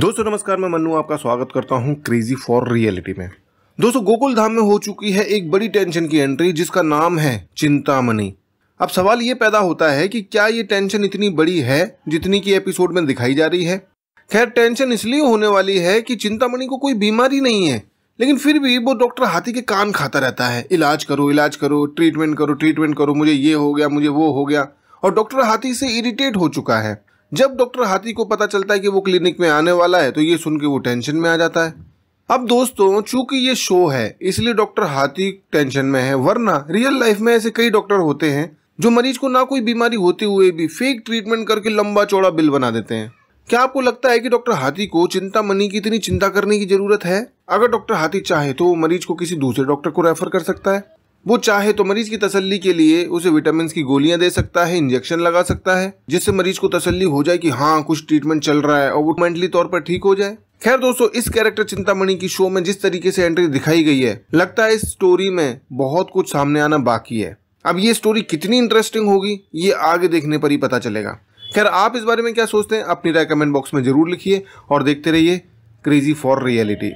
दोस्तों नमस्कार मैं मनु आपका स्वागत करता हूं क्रेजी फॉर रियलिटी में दोस्तों गोकुल धाम में हो चुकी है एक बड़ी टेंशन की एंट्री जिसका नाम है चिंतामणि अब सवाल ये पैदा होता है कि क्या ये टेंशन इतनी बड़ी है जितनी की एपिसोड में दिखाई जा रही है खैर टेंशन इसलिए होने वाली है कि चिंतामणि को कोई बीमारी नहीं है लेकिन फिर भी वो डॉक्टर हाथी के कान खाता रहता है इलाज करो इलाज करो ट्रीटमेंट करो ट्रीटमेंट करो मुझे ये हो गया मुझे वो हो गया और डॉक्टर हाथी से इरिटेट हो चुका है जब डॉक्टर हाथी को पता चलता है कि वो क्लिनिक में आने वाला है तो ये सुन के वो टेंशन में आ जाता है अब दोस्तों चूंकि ये शो है इसलिए डॉक्टर हाथी टेंशन में है वरना रियल लाइफ में ऐसे कई डॉक्टर होते हैं जो मरीज को ना कोई बीमारी होते हुए भी फेक ट्रीटमेंट करके लंबा चौड़ा बिल बना देते हैं क्या आपको लगता है कि डॉक्टर हाथी को चिंता मनी की इतनी चिंता करने की जरूरत है अगर डॉक्टर हाथी चाहे तो वो मरीज को किसी दूसरे डॉक्टर को रेफर कर सकता है वो चाहे तो मरीज की तसल्ली के लिए उसे विटामिन की गोलियां दे सकता है इंजेक्शन लगा सकता है जिससे मरीज को तसल्ली हो जाए कि हाँ कुछ ट्रीटमेंट चल रहा है और वो मेंटली तौर पर ठीक हो जाए खैर दोस्तों इस कैरेक्टर चिंतामणि की शो में जिस तरीके से एंट्री दिखाई गई है लगता है इस स्टोरी में बहुत कुछ सामने आना बाकी है अब ये स्टोरी कितनी इंटरेस्टिंग होगी ये आगे देखने पर ही पता चलेगा खैर आप इस बारे में क्या सोचते हैं अपनी राय कमेंट बॉक्स में जरूर लिखिए और देखते रहिए क्रेजी फॉर रियलिटी